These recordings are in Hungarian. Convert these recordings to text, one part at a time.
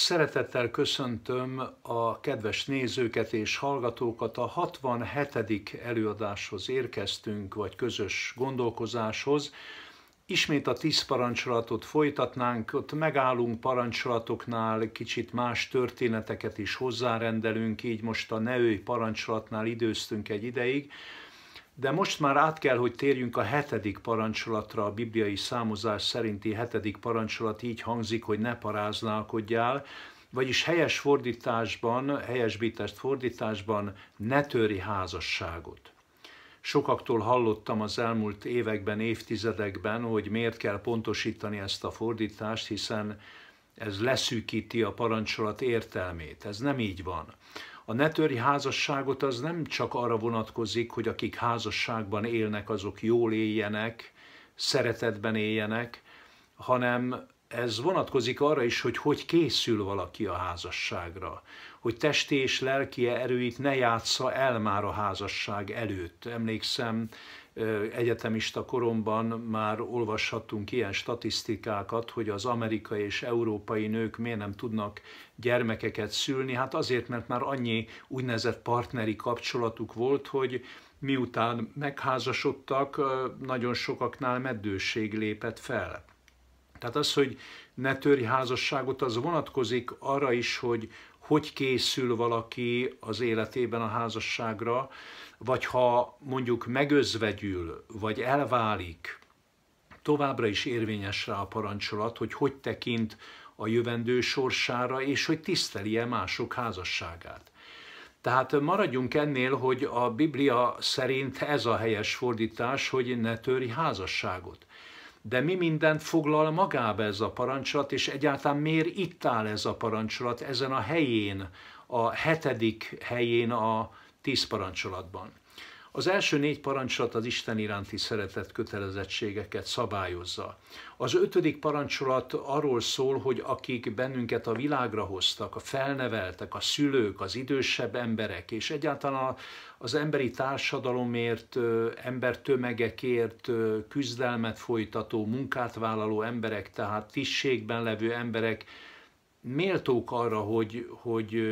Szeretettel köszöntöm a kedves nézőket és hallgatókat. A 67. előadáshoz érkeztünk, vagy közös gondolkozáshoz. Ismét a tíz parancsolatot folytatnánk, ott megállunk parancsolatoknál, kicsit más történeteket is hozzárendelünk, így most a neői parancsolatnál időztünk egy ideig. De most már át kell, hogy térjünk a hetedik parancsolatra, a bibliai számozás szerinti hetedik parancsolat így hangzik, hogy ne paráználkodjál, vagyis helyes fordításban, helyesbített fordításban ne törj házasságot. Sokaktól hallottam az elmúlt években, évtizedekben, hogy miért kell pontosítani ezt a fordítást, hiszen ez leszűkíti a parancsolat értelmét. Ez nem így van. A netöri házasságot az nem csak arra vonatkozik, hogy akik házasságban élnek, azok jól éljenek, szeretetben éljenek, hanem ez vonatkozik arra is, hogy hogy készül valaki a házasságra, hogy testi és lelki erőit ne játsza el már a házasság előtt. Emlékszem, egyetemista koromban már olvashattunk ilyen statisztikákat, hogy az amerikai és európai nők miért nem tudnak gyermekeket szülni. Hát azért, mert már annyi úgynevezett partneri kapcsolatuk volt, hogy miután megházasodtak, nagyon sokaknál meddőség lépett fel. Tehát az, hogy ne törj házasságot, az vonatkozik arra is, hogy hogy készül valaki az életében a házasságra, vagy ha mondjuk megözvegyül, vagy elválik, továbbra is érvényes rá a parancsolat, hogy hogy tekint a jövendő sorsára, és hogy tiszteli-e mások házasságát. Tehát maradjunk ennél, hogy a Biblia szerint ez a helyes fordítás, hogy ne törj házasságot. De mi mindent foglal magába ez a parancsolat, és egyáltalán miért itt áll ez a parancsolat ezen a helyén, a hetedik helyén a tíz parancsolatban? Az első négy parancsolat az Isten iránti szeretett kötelezettségeket szabályozza. Az ötödik parancsolat arról szól, hogy akik bennünket a világra hoztak, a felneveltek, a szülők, az idősebb emberek, és egyáltalán az emberi társadalomért, tömegekért küzdelmet folytató, munkát vállaló emberek, tehát tisztségben levő emberek méltók arra, hogy, hogy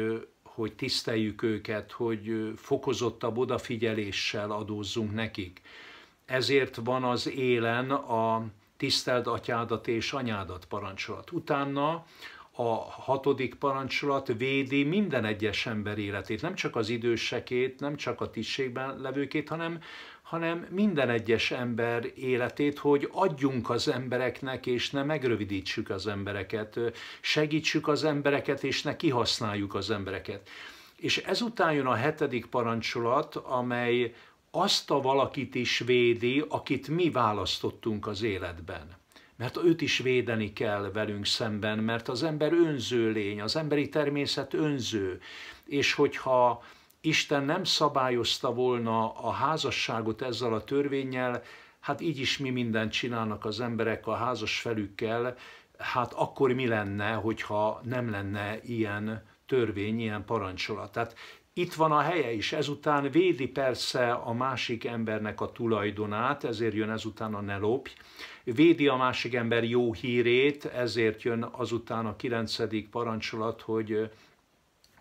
hogy tiszteljük őket, hogy fokozottabb odafigyeléssel adózzunk nekik. Ezért van az élen a tiszteld atyádat és anyádat parancsolat. Utána a hatodik parancsolat védi minden egyes ember életét, nem csak az idősekét, nem csak a tisztségben levőkét, hanem hanem minden egyes ember életét, hogy adjunk az embereknek, és ne megrövidítsük az embereket, segítsük az embereket, és ne kihasználjuk az embereket. És ezután jön a hetedik parancsolat, amely azt a valakit is védi, akit mi választottunk az életben mert őt is védeni kell velünk szemben, mert az ember önző lény, az emberi természet önző, és hogyha Isten nem szabályozta volna a házasságot ezzel a törvényel, hát így is mi mindent csinálnak az emberek a házas felükkel, hát akkor mi lenne, hogyha nem lenne ilyen törvény, ilyen parancsolat. Tehát itt van a helye is, ezután védi persze a másik embernek a tulajdonát, ezért jön ezután a ne lopj, védi a másik ember jó hírét, ezért jön azután a kilencedik parancsolat, hogy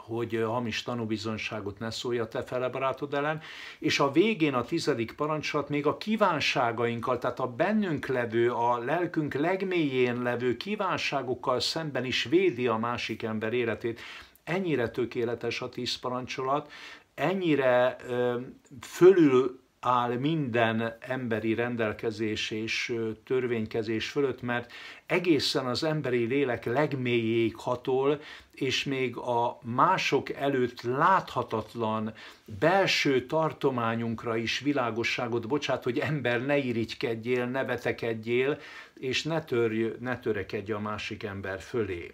hogy hamis tanúbizonságot ne szólja te te barátod ellen, és a végén a tizedik parancslat még a kívánságainkkal, tehát a bennünk levő, a lelkünk legmélyén levő kívánságokkal szemben is védi a másik ember életét. Ennyire tökéletes a tíz parancsolat, ennyire ö, fölül áll minden emberi rendelkezés és törvénykezés fölött, mert egészen az emberi lélek legmélyéig hatol, és még a mások előtt láthatatlan belső tartományunkra is világosságot bocsát, hogy ember ne irigykedjél, ne vetekedjél, és ne, törj, ne törekedj a másik ember fölé.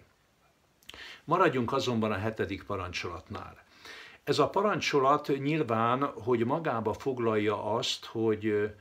Maradjunk azonban a hetedik parancsolatnál. Ez a parancsolat nyilván, hogy magába foglalja azt, hogy,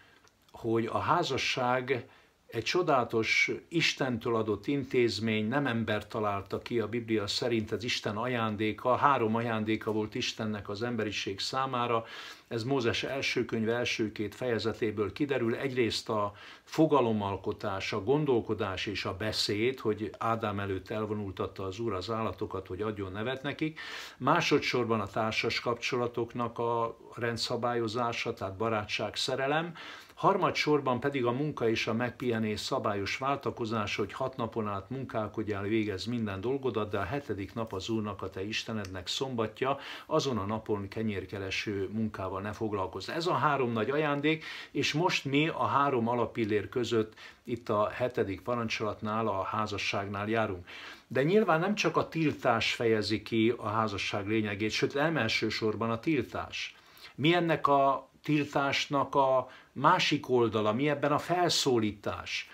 hogy a házasság egy csodálatos Istentől adott intézmény, nem ember találta ki a Biblia szerint, ez Isten ajándéka, három ajándéka volt Istennek az emberiség számára, ez Mózes első könyve első két fejezetéből kiderül. Egyrészt a fogalomalkotás, a gondolkodás és a beszéd, hogy Ádám előtt elvonultatta az úr az állatokat, hogy adjon nevet nekik. Másodszorban a társas kapcsolatoknak a rendszabályozása, tehát barátság, szerelem. Harmadsorban pedig a munka és a megpihenés szabályos váltakozás, hogy hat napon át munkálkodjál, végez minden dolgodat, de a hetedik nap az Úrnak, a te Istenednek szombatja, azon a napon kenyérkereső munkával ne foglalkozz. Ez a három nagy ajándék, és most mi a három alapillér között itt a hetedik parancsolatnál, a házasságnál járunk. De nyilván nem csak a tiltás fejezi ki a házasság lényegét, sőt, elmelsősorban a tiltás. Mi ennek a, tiltásnak a másik oldala, mi ebben a felszólítás.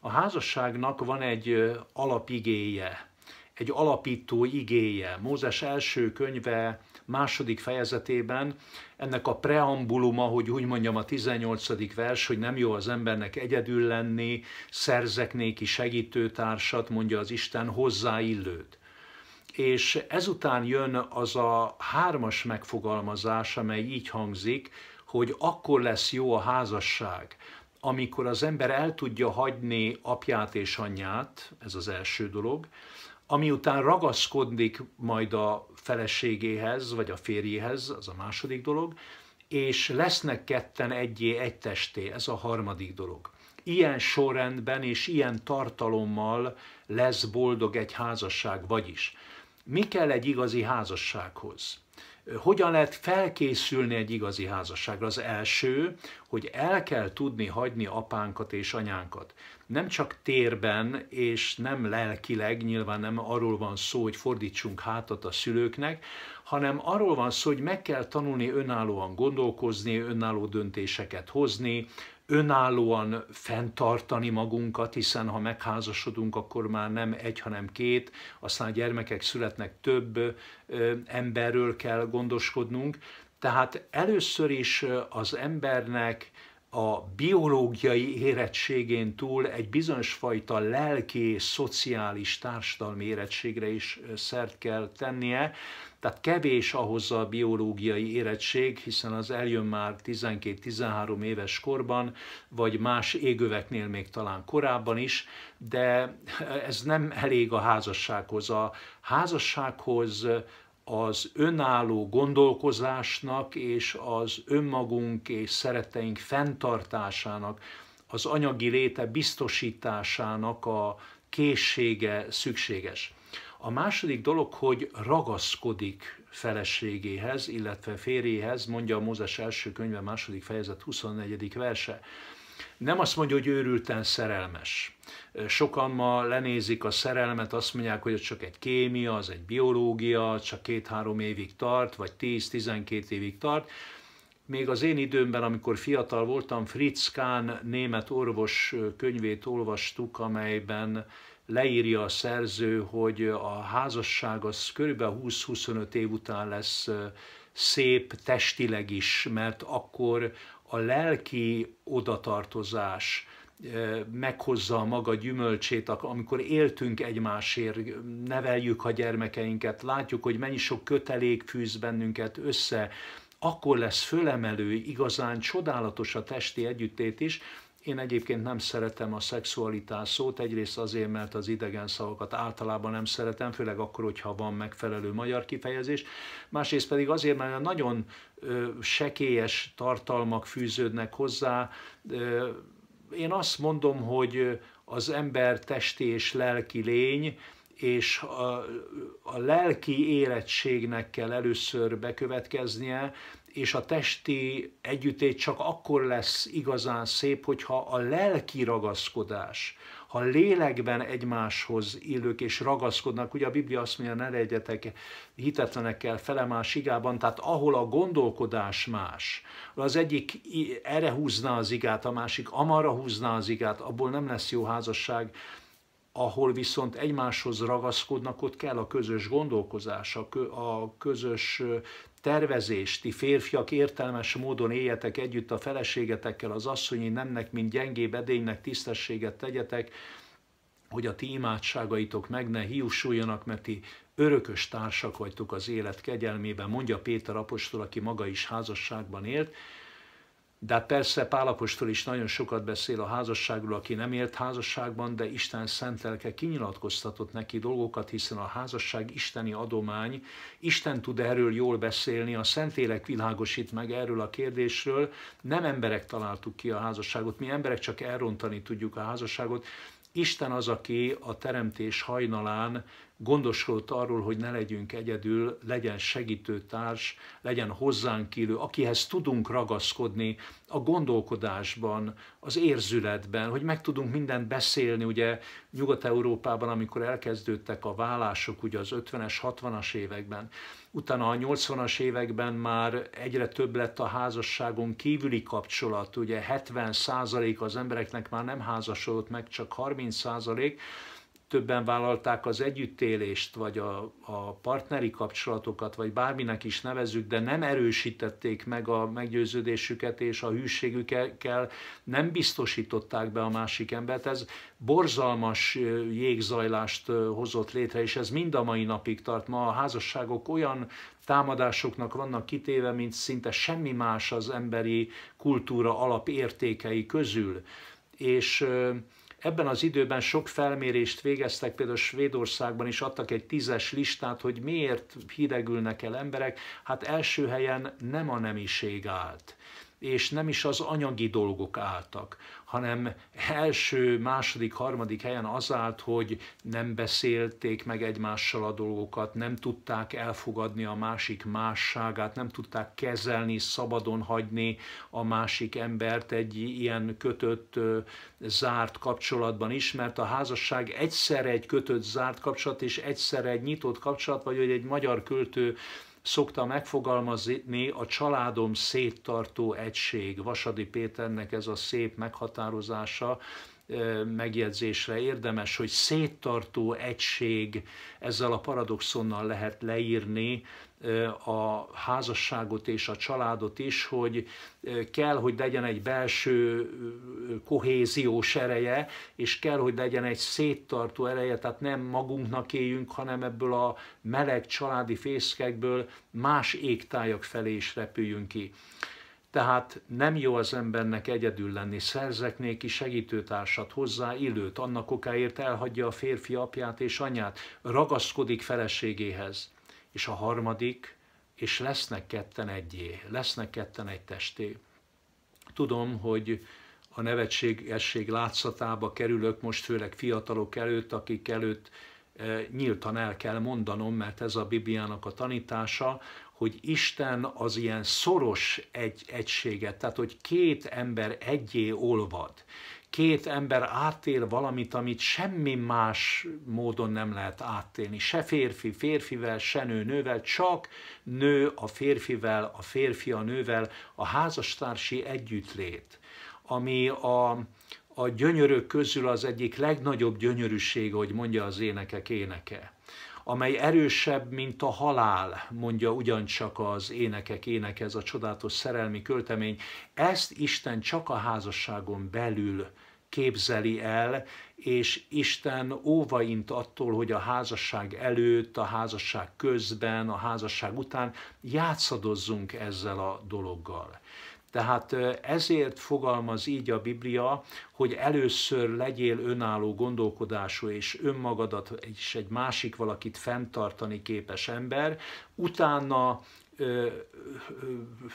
A házasságnak van egy alapigéje, egy alapító igéje. Mózes első könyve második fejezetében ennek a preambuluma, hogy úgy mondjam a 18. vers, hogy nem jó az embernek egyedül lenni, szerzek néki segítőtársat, mondja az Isten hozzáillőt. És ezután jön az a hármas megfogalmazás, amely így hangzik, hogy akkor lesz jó a házasság, amikor az ember el tudja hagyni apját és anyját, ez az első dolog, ami után ragaszkodik majd a feleségéhez, vagy a férjéhez, az a második dolog, és lesznek ketten egyé, egy testé, ez a harmadik dolog. Ilyen sorrendben és ilyen tartalommal lesz boldog egy házasság, vagyis mi kell egy igazi házassághoz? hogyan lehet felkészülni egy igazi házasságra? Az első, hogy el kell tudni hagyni apánkat és anyánkat. Nem csak térben és nem lelkileg, nyilván nem arról van szó, hogy fordítsunk hátat a szülőknek, hanem arról van szó, hogy meg kell tanulni önállóan gondolkozni, önálló döntéseket hozni, önállóan fenntartani magunkat, hiszen ha megházasodunk, akkor már nem egy, hanem két, aztán a gyermekek születnek, több emberről kell gondoskodnunk. Tehát először is az embernek a biológiai érettségén túl egy bizonyos fajta lelki, szociális, társadalmi érettségre is szert kell tennie, tehát kevés ahhoz a biológiai érettség, hiszen az eljön már 12-13 éves korban, vagy más égöveknél még talán korábban is, de ez nem elég a házassághoz. A házassághoz az önálló gondolkozásnak és az önmagunk és szereteink fenntartásának, az anyagi léte biztosításának a készsége szükséges. A második dolog, hogy ragaszkodik feleségéhez, illetve férjéhez, mondja a Mózes első könyve, második fejezet, 24. verse. Nem azt mondja, hogy őrülten szerelmes. Sokan ma lenézik a szerelmet, azt mondják, hogy ez csak egy kémia, az egy biológia, csak két-három évig tart, vagy 10-12 évig tart. Még az én időmben, amikor fiatal voltam, Fritz Kahn német orvos könyvét olvastuk, amelyben leírja a szerző, hogy a házasság az körülbelül 20-25 év után lesz szép testileg is, mert akkor a lelki odatartozás meghozza a maga gyümölcsét, amikor éltünk egymásért, neveljük a gyermekeinket, látjuk, hogy mennyi sok kötelék fűz bennünket össze, akkor lesz fölemelő, igazán csodálatos a testi együttét is, én egyébként nem szeretem a szexualitás szót, egyrészt azért, mert az idegen szavakat általában nem szeretem, főleg akkor, hogyha van megfelelő magyar kifejezés, másrészt pedig azért, mert nagyon ö, sekélyes tartalmak fűződnek hozzá. Ö, én azt mondom, hogy az ember testi és lelki lény, és a, a lelki érettségnek kell először bekövetkeznie, és a testi együttét csak akkor lesz igazán szép, hogyha a lelki ragaszkodás, ha lélekben egymáshoz illők és ragaszkodnak, ugye a Biblia azt mondja, ne legyetek hitetlenekkel más igában, tehát ahol a gondolkodás más, az egyik erre húzná az igát, a másik amarra húzná az igát, abból nem lesz jó házasság, ahol viszont egymáshoz ragaszkodnak, ott kell a közös gondolkozás, a közös tervezés, ti férfiak értelmes módon éljetek együtt a feleségetekkel, az asszonyi nemnek, mint gyengébb edénynek tisztességet tegyetek, hogy a ti imádságaitok meg ne hiúsuljanak, mert ti örökös társak vagytok az élet kegyelmében, mondja Péter apostol, aki maga is házasságban élt, de hát persze Pálapostól is nagyon sokat beszél a házasságról, aki nem élt házasságban, de Isten szent lelke kinyilatkoztatott neki dolgokat, hiszen a házasság isteni adomány, Isten tud erről jól beszélni, a élek világosít meg erről a kérdésről, nem emberek találtuk ki a házasságot, mi emberek csak elrontani tudjuk a házasságot, Isten az, aki a teremtés hajnalán gondoskodott arról, hogy ne legyünk egyedül, legyen segítőtárs, legyen hozzánk élő, akihez tudunk ragaszkodni a gondolkodásban, az érzületben, hogy meg tudunk mindent beszélni. Ugye Nyugat-Európában, amikor elkezdődtek a vállások, ugye az 50-es, 60-as években, utána a 80-as években már egyre több lett a házasságon kívüli kapcsolat, ugye 70 az embereknek már nem házasodott meg, csak 30 százalék, többen vállalták az együttélést, vagy a, a partneri kapcsolatokat, vagy bárminek is nevezzük, de nem erősítették meg a meggyőződésüket és a hűségükkel, nem biztosították be a másik embert. Ez borzalmas jégzajlást hozott létre, és ez mind a mai napig tart. Ma a házasságok olyan támadásoknak vannak kitéve, mint szinte semmi más az emberi kultúra alapértékei közül. És Ebben az időben sok felmérést végeztek, például Svédországban is adtak egy tízes listát, hogy miért hidegülnek el emberek. Hát első helyen nem a nemiség állt és nem is az anyagi dolgok álltak, hanem első, második, harmadik helyen az állt, hogy nem beszélték meg egymással a dolgokat, nem tudták elfogadni a másik másságát, nem tudták kezelni, szabadon hagyni a másik embert egy ilyen kötött, zárt kapcsolatban is, mert a házasság egyszerre egy kötött, zárt kapcsolat, és egyszerre egy nyitott kapcsolat, vagy hogy egy magyar költő szokta megfogalmazni a családom széttartó egység. Vasadi Péternek ez a szép meghatározása, megjegyzésre érdemes, hogy széttartó egység, ezzel a paradoxonnal lehet leírni a házasságot és a családot is, hogy kell, hogy legyen egy belső kohéziós ereje, és kell, hogy legyen egy széttartó ereje, tehát nem magunknak éljünk, hanem ebből a meleg családi fészkekből más égtájak felé is repüljünk ki. Tehát nem jó az embernek egyedül lenni, szerzek néki segítőtársat, hozzá illőt, annak okáért elhagyja a férfi apját és anyát, ragaszkodik feleségéhez és a harmadik, és lesznek ketten egyé, lesznek ketten egy testé. Tudom, hogy a nevetségesség látszatába kerülök most főleg fiatalok előtt, akik előtt e, nyíltan el kell mondanom, mert ez a Bibliának a tanítása, hogy Isten az ilyen szoros egy egységet, tehát hogy két ember egyé olvad két ember átél valamit, amit semmi más módon nem lehet átélni. Se férfi férfivel, se nő nővel, csak nő a férfivel, a férfi a nővel, a házastársi együttlét, ami a, a gyönyörök közül az egyik legnagyobb gyönyörűség, hogy mondja az énekek éneke amely erősebb, mint a halál, mondja ugyancsak az énekek éneke, ez a csodálatos szerelmi költemény. Ezt Isten csak a házasságon belül képzeli el, és Isten óvaint attól, hogy a házasság előtt, a házasság közben, a házasság után játszadozzunk ezzel a dologgal. Tehát ezért fogalmaz így a Biblia, hogy először legyél önálló gondolkodású és önmagadat és egy másik valakit fenntartani képes ember, utána ö, ö,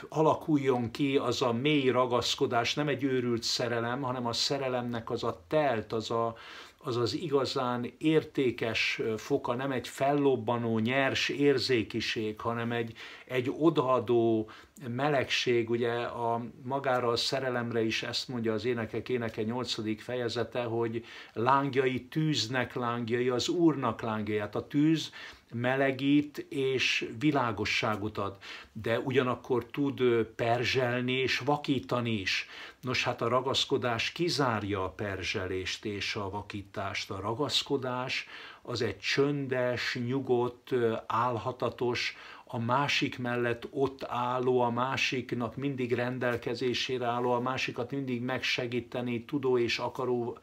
alakuljon ki az a mély ragaszkodás, nem egy őrült szerelem, hanem a szerelemnek az a telt, az a, az az igazán értékes foka, nem egy fellobbanó, nyers érzékiség, hanem egy, egy odaadó melegség, ugye a, magára a szerelemre is ezt mondja az énekek éneke 8. fejezete, hogy lángjai tűznek lángjai, az úrnak lángjai. Hát a tűz melegít és világosságot ad, de ugyanakkor tud perzselni és vakítani is. Nos, hát a ragaszkodás kizárja a perzselést és a vakítást. A ragaszkodás az egy csöndes, nyugodt, álhatatos, a másik mellett ott álló, a másiknak mindig rendelkezésére álló, a másikat mindig megsegíteni tudó és akaró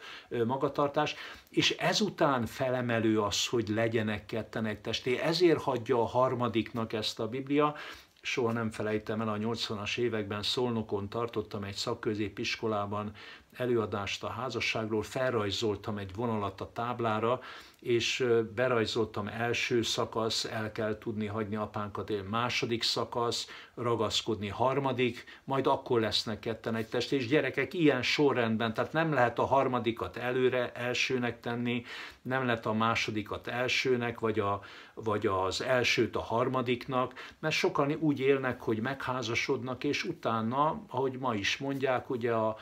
magatartás, és ezután felemelő az, hogy legyenek ketten egy testé. Ezért hagyja a harmadiknak ezt a Biblia, soha nem felejtem el, a 80-as években Szolnokon tartottam egy szakközépiskolában előadást a házasságról, felrajzoltam egy vonalat a táblára, és berajzoltam első szakasz, el kell tudni hagyni apánkat, én második szakasz, ragaszkodni harmadik, majd akkor lesznek ketten egy test, és gyerekek ilyen sorrendben, tehát nem lehet a harmadikat előre elsőnek tenni, nem lehet a másodikat elsőnek, vagy, a, vagy az elsőt a harmadiknak, mert sokan úgy élnek, hogy megházasodnak, és utána, ahogy ma is mondják, ugye a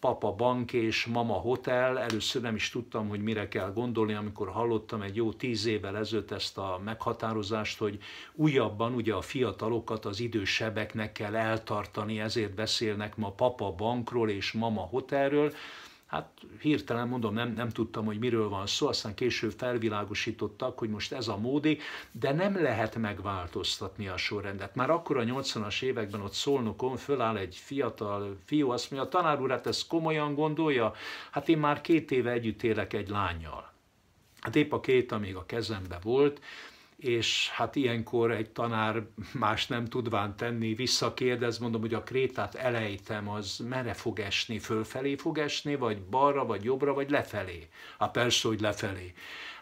papa bank és mama hotel. Először nem is tudtam, hogy mire kell gondolni, amikor hallottam egy jó tíz évvel ezelőtt ezt a meghatározást, hogy újabban ugye a fiatalokat az idősebbeknek kell eltartani, ezért beszélnek ma papa bankról és mama hotelről. Hát hirtelen mondom, nem, nem tudtam, hogy miről van szó, aztán később felvilágosítottak, hogy most ez a módi, de nem lehet megváltoztatni a sorrendet. Már akkor a 80-as években ott Szolnokon föláll egy fiatal fiú, azt mondja, a tanár úr, hát ezt komolyan gondolja? Hát én már két éve együtt élek egy lányjal. Hát épp a két, amíg a kezembe volt, és hát ilyenkor egy tanár más nem tudván tenni, visszakérdez, mondom, hogy a krétát elejtem, az merre fog esni, fölfelé fog esni, vagy balra, vagy jobbra, vagy lefelé? Hát persze, hogy lefelé.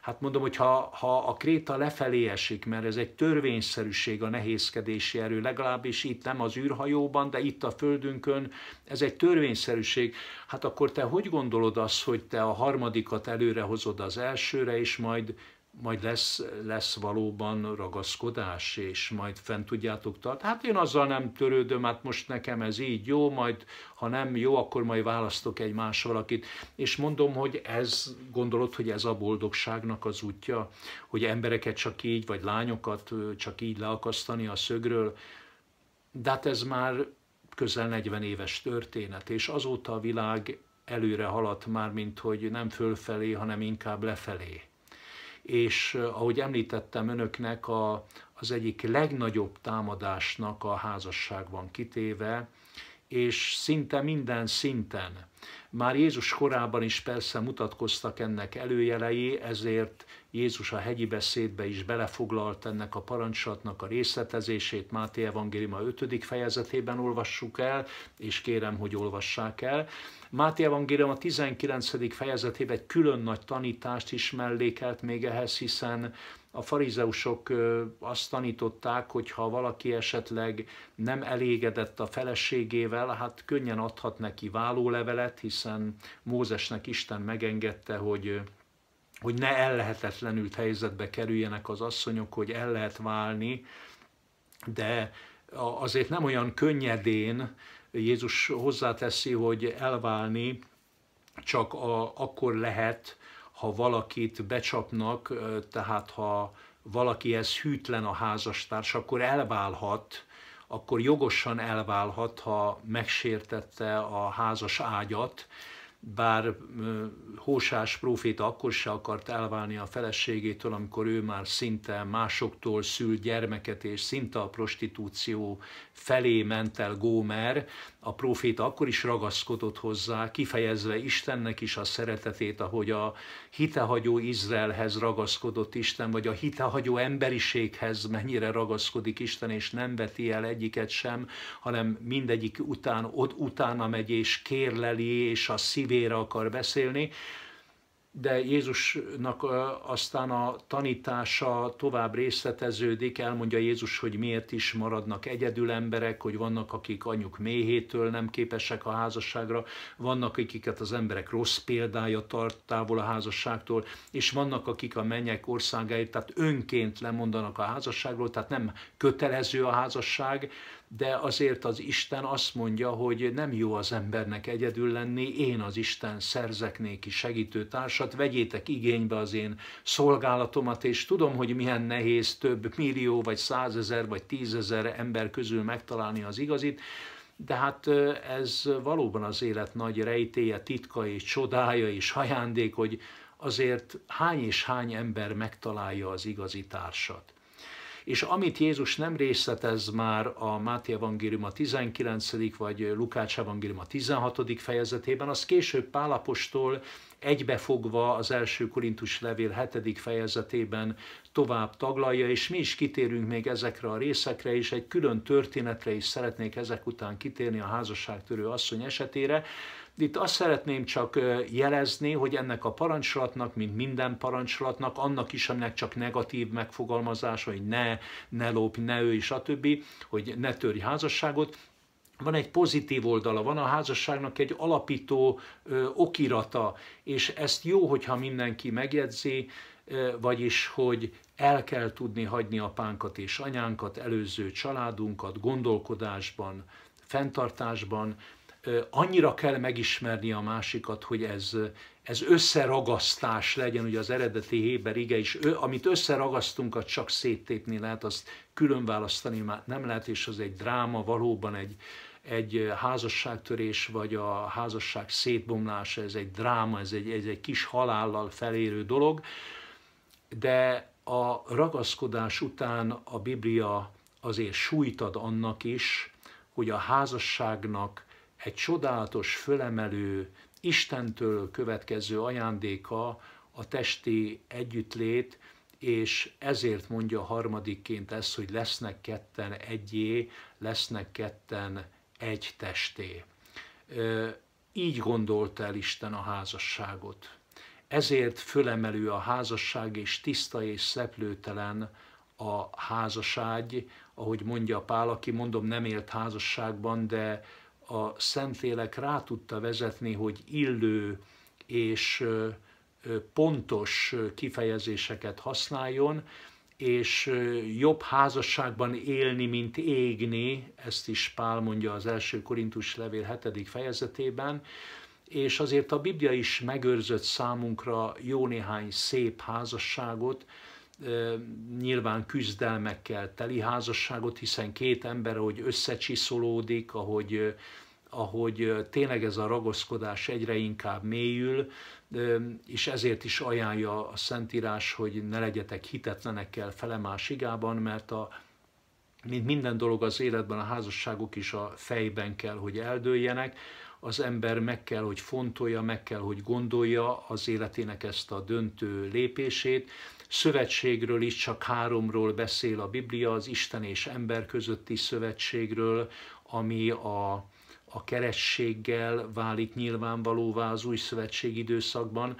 Hát mondom, hogy ha, ha a kréta lefelé esik, mert ez egy törvényszerűség a nehézkedési erő, legalábbis itt nem az űrhajóban, de itt a földünkön, ez egy törvényszerűség. Hát akkor te hogy gondolod azt, hogy te a harmadikat előre hozod az elsőre, és majd majd lesz, lesz valóban ragaszkodás, és majd fent tudjátok tartani. Hát én azzal nem törődöm, hát most nekem ez így jó, majd ha nem jó, akkor majd választok egy más valakit. És mondom, hogy ez, gondolod, hogy ez a boldogságnak az útja, hogy embereket csak így, vagy lányokat csak így leakasztani a szögről, de hát ez már közel 40 éves történet, és azóta a világ előre haladt már, mint hogy nem fölfelé, hanem inkább lefelé és ahogy említettem önöknek, a, az egyik legnagyobb támadásnak a van kitéve, és szinte minden szinten már Jézus korában is persze mutatkoztak ennek előjelei, ezért Jézus a hegyi beszédbe is belefoglalt ennek a parancsatnak a részletezését, Máté Evangéliuma 5. fejezetében olvassuk el, és kérem, hogy olvassák el. Máté Evangélium a 19. fejezetében egy külön nagy tanítást is mellékelt még ehhez, hiszen a farizeusok azt tanították, hogy ha valaki esetleg nem elégedett a feleségével, hát könnyen adhat neki válólevelet, hiszen hiszen Mózesnek Isten megengedte, hogy hogy ne ellehetetlenült helyzetbe kerüljenek az asszonyok, hogy el lehet válni, de azért nem olyan könnyedén Jézus hozzáteszi, hogy elválni csak a, akkor lehet, ha valakit becsapnak, tehát ha valakihez hűtlen a házastárs, akkor elválhat, akkor jogosan elválhat, ha megsértette a házas ágyat, bár Hósás próféta akkor se akart elválni a feleségétől, amikor ő már szinte másoktól szült gyermeket, és szinte a prostitúció felé ment el Gómer, a próféta akkor is ragaszkodott hozzá, kifejezve Istennek is a szeretetét, ahogy a hitehagyó Izraelhez ragaszkodott Isten, vagy a hitehagyó emberiséghez mennyire ragaszkodik Isten, és nem veti el egyiket sem, hanem mindegyik után, ott utána megy, és kérleli, és a szívére akar beszélni de Jézusnak aztán a tanítása tovább részleteződik, elmondja Jézus, hogy miért is maradnak egyedül emberek, hogy vannak, akik anyjuk méhétől nem képesek a házasságra, vannak, akiket az emberek rossz példája tart távol a házasságtól, és vannak, akik a mennyek országáért, tehát önként lemondanak a házasságról, tehát nem kötelező a házasság, de azért az Isten azt mondja, hogy nem jó az embernek egyedül lenni, én az Isten szerzek néki segítőtársat, vegyétek igénybe az én szolgálatomat, és tudom, hogy milyen nehéz több millió, vagy százezer, vagy tízezer ember közül megtalálni az igazit, de hát ez valóban az élet nagy rejtéje, titka és csodája és ajándék, hogy azért hány és hány ember megtalálja az igazi társat. És amit Jézus nem részletez már a Máté Evangélium a 19. vagy Lukács Evangélium a 16. fejezetében, az később Pálapostól egybefogva az első Korintus levél 7. fejezetében tovább taglalja, és mi is kitérünk még ezekre a részekre, és egy külön történetre is szeretnék ezek után kitérni a házasságtörő asszony esetére, itt azt szeretném csak jelezni, hogy ennek a parancslatnak, mint minden parancslatnak, annak is, aminek csak negatív megfogalmazása, hogy ne, ne lopj, ne ő, és a többi, hogy ne törj házasságot, van egy pozitív oldala, van a házasságnak egy alapító ö, okirata, és ezt jó, hogyha mindenki megjegyzi, ö, vagyis, hogy el kell tudni hagyni apánkat és anyánkat, előző családunkat gondolkodásban, fenntartásban, annyira kell megismerni a másikat, hogy ez, ez összeragasztás legyen, ugye az eredeti Héber ige is, amit összeragasztunk, az csak széttépni lehet, azt különválasztani már nem lehet, és az egy dráma, valóban egy, egy házasságtörés, vagy a házasság szétbomlása, ez egy dráma, ez egy, ez egy kis halállal felérő dolog, de a ragaszkodás után a Biblia azért sújtad annak is, hogy a házasságnak egy csodálatos, fölemelő, Istentől következő ajándéka a testi együttlét, és ezért mondja harmadikként ezt, hogy lesznek ketten egyé, lesznek ketten egy testé. Így gondolta el Isten a házasságot. Ezért fölemelő a házasság, és tiszta és szeplőtelen a házaságy, ahogy mondja Pál, aki mondom nem élt házasságban, de a Szentlélek rá tudta vezetni, hogy illő és pontos kifejezéseket használjon, és jobb házasságban élni, mint égni, ezt is Pál mondja az első Korintus levél 7. fejezetében, és azért a Biblia is megőrzött számunkra jó néhány szép házasságot, nyilván küzdelmekkel teli házasságot, hiszen két ember, ahogy összecsiszolódik, ahogy, ahogy tényleg ez a ragaszkodás egyre inkább mélyül, és ezért is ajánlja a Szentírás, hogy ne legyetek hitetlenekkel fele másigában, mert a, mint minden dolog az életben, a házasságok is a fejben kell, hogy eldőljenek, az ember meg kell, hogy fontolja, meg kell, hogy gondolja az életének ezt a döntő lépését, Szövetségről is csak háromról beszél a Biblia, az Isten és ember közötti szövetségről, ami a, a kerességgel válik nyilvánvalóvá az új szövetség időszakban,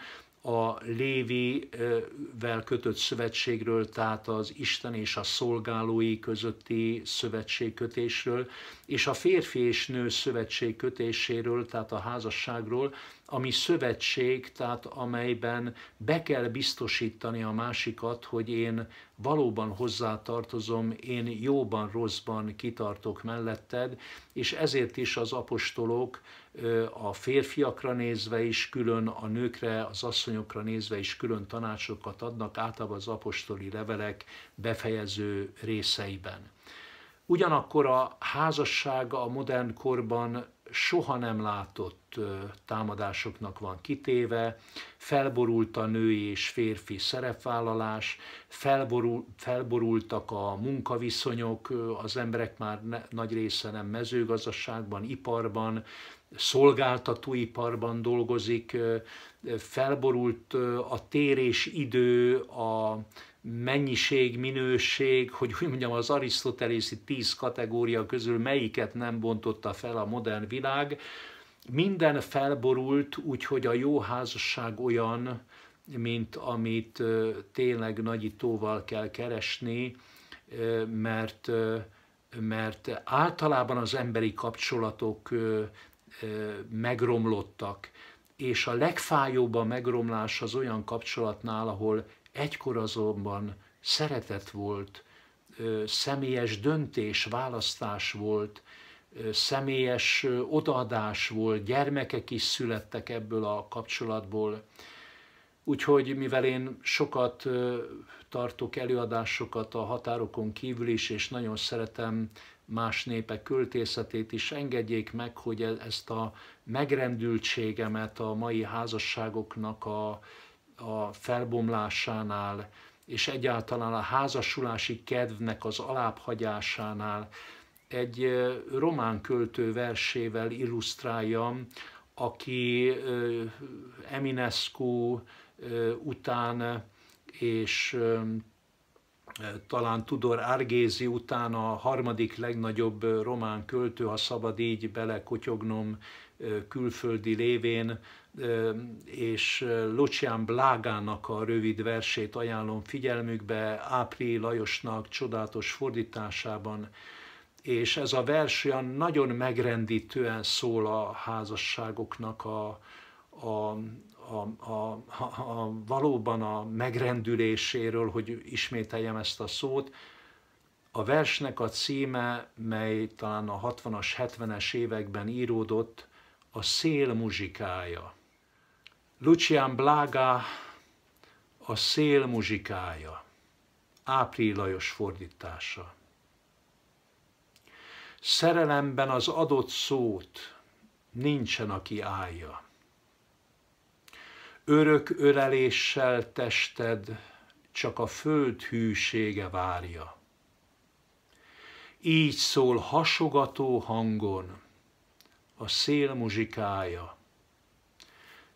a Lévivel kötött szövetségről, tehát az Isten és a szolgálói közötti szövetségkötésről, és a férfi és nő szövetségkötéséről, tehát a házasságról, ami szövetség, tehát amelyben be kell biztosítani a másikat, hogy én valóban hozzátartozom, én jóban, rosszban kitartok melletted, és ezért is az apostolok a férfiakra nézve is külön, a nőkre, az asszonyokra nézve is külön tanácsokat adnak, általában az apostoli levelek befejező részeiben. Ugyanakkor a házassága a modern korban soha nem látott támadásoknak van kitéve, felborult a női és férfi szerepvállalás, felborul, felborultak a munkaviszonyok, az emberek már ne, nagy része nem mezőgazdaságban, iparban, szolgáltatóiparban dolgozik, felborult a térés idő, a mennyiség, minőség, hogy úgy mondjam, az arisztotelészi tíz kategória közül melyiket nem bontotta fel a modern világ. Minden felborult, úgyhogy a jó házasság olyan, mint amit tényleg nagyítóval kell keresni, mert, mert általában az emberi kapcsolatok megromlottak, és a legfájóbb a megromlás az olyan kapcsolatnál, ahol egykor azonban szeretet volt, személyes döntés, választás volt, személyes odaadás volt, gyermekek is születtek ebből a kapcsolatból. Úgyhogy mivel én sokat tartok előadásokat a határokon kívül is, és nagyon szeretem más népek költészetét is engedjék meg, hogy e- ezt a megrendültségemet a mai házasságoknak a, a felbomlásánál, és egyáltalán a házasulási kedvnek az alábbhagyásánál egy román költő versével illusztráljam, aki Eminescu után és Eh, talán Tudor Argézi után a harmadik legnagyobb eh, román költő, ha szabad így belekotyognom eh, külföldi lévén, és Lucian Blágának a rövid versét ajánlom figyelmükbe, Ápri Lajosnak csodálatos fordításában, és ez a vers olyan nagyon megrendítően szól a házasságoknak a, a, a, a, a, valóban a megrendüléséről, hogy ismételjem ezt a szót. A versnek a címe, mely talán a 60-as, 70-es években íródott, a szél muzsikája. Lucian Blaga a szél muzsikája, Ápril Lajos fordítása. Szerelemben az adott szót nincsen, aki állja örök öleléssel tested, csak a föld hűsége várja. Így szól hasogató hangon a szél muzsikája,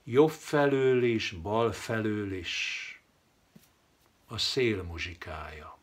jobb felől is, bal felől is a szél muzsikája.